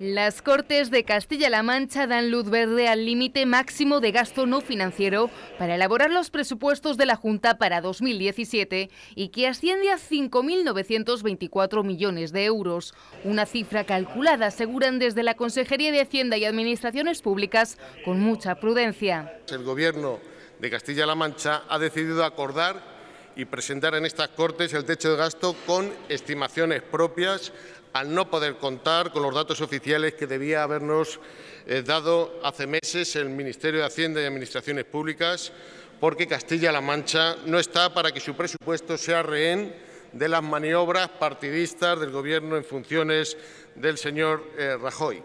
Las Cortes de Castilla-La Mancha dan luz verde al límite máximo de gasto no financiero para elaborar los presupuestos de la Junta para 2017 y que asciende a 5.924 millones de euros, una cifra calculada, aseguran desde la Consejería de Hacienda y Administraciones Públicas, con mucha prudencia. El Gobierno de Castilla-La Mancha ha decidido acordar y presentar en estas Cortes el techo de gasto con estimaciones propias al no poder contar con los datos oficiales que debía habernos eh, dado hace meses el Ministerio de Hacienda y Administraciones Públicas, porque Castilla-La Mancha no está para que su presupuesto sea rehén de las maniobras partidistas del Gobierno en funciones del señor eh, Rajoy.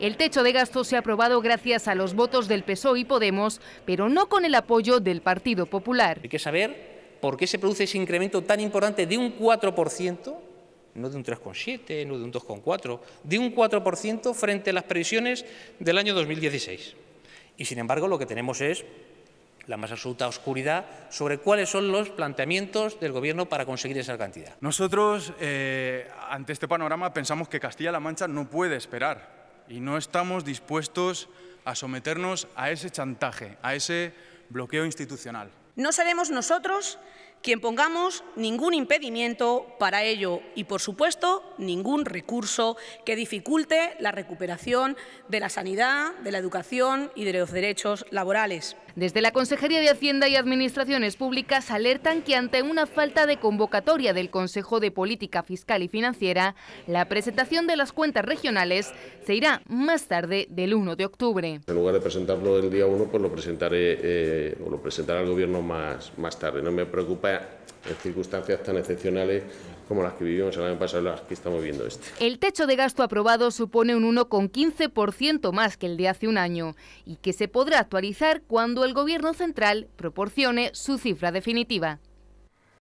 El techo de gasto se ha aprobado gracias a los votos del PSOE y Podemos, pero no con el apoyo del Partido Popular. Hay que saber por qué se produce ese incremento tan importante de un 4%, no de un 3,7, no de un 2,4, de un 4% frente a las previsiones del año 2016. Y sin embargo lo que tenemos es la más absoluta oscuridad sobre cuáles son los planteamientos del Gobierno para conseguir esa cantidad. Nosotros, eh, ante este panorama, pensamos que Castilla-La Mancha no puede esperar y no estamos dispuestos a someternos a ese chantaje, a ese bloqueo institucional. No seremos nosotros quien pongamos ningún impedimento para ello y, por supuesto, ningún recurso que dificulte la recuperación de la sanidad, de la educación y de los derechos laborales. Desde la Consejería de Hacienda y Administraciones Públicas alertan que ante una falta de convocatoria del Consejo de Política Fiscal y Financiera, la presentación de las cuentas regionales se irá más tarde del 1 de octubre. En lugar de presentarlo el día 1, pues lo presentaré eh, o lo presentará el Gobierno más, más tarde. No me preocupa en circunstancias tan excepcionales como las que vivimos el año pasado, las que estamos viendo este. El techo de gasto aprobado supone un 1,15% más que el de hace un año y que se podrá actualizar cuando el Gobierno central proporcione su cifra definitiva.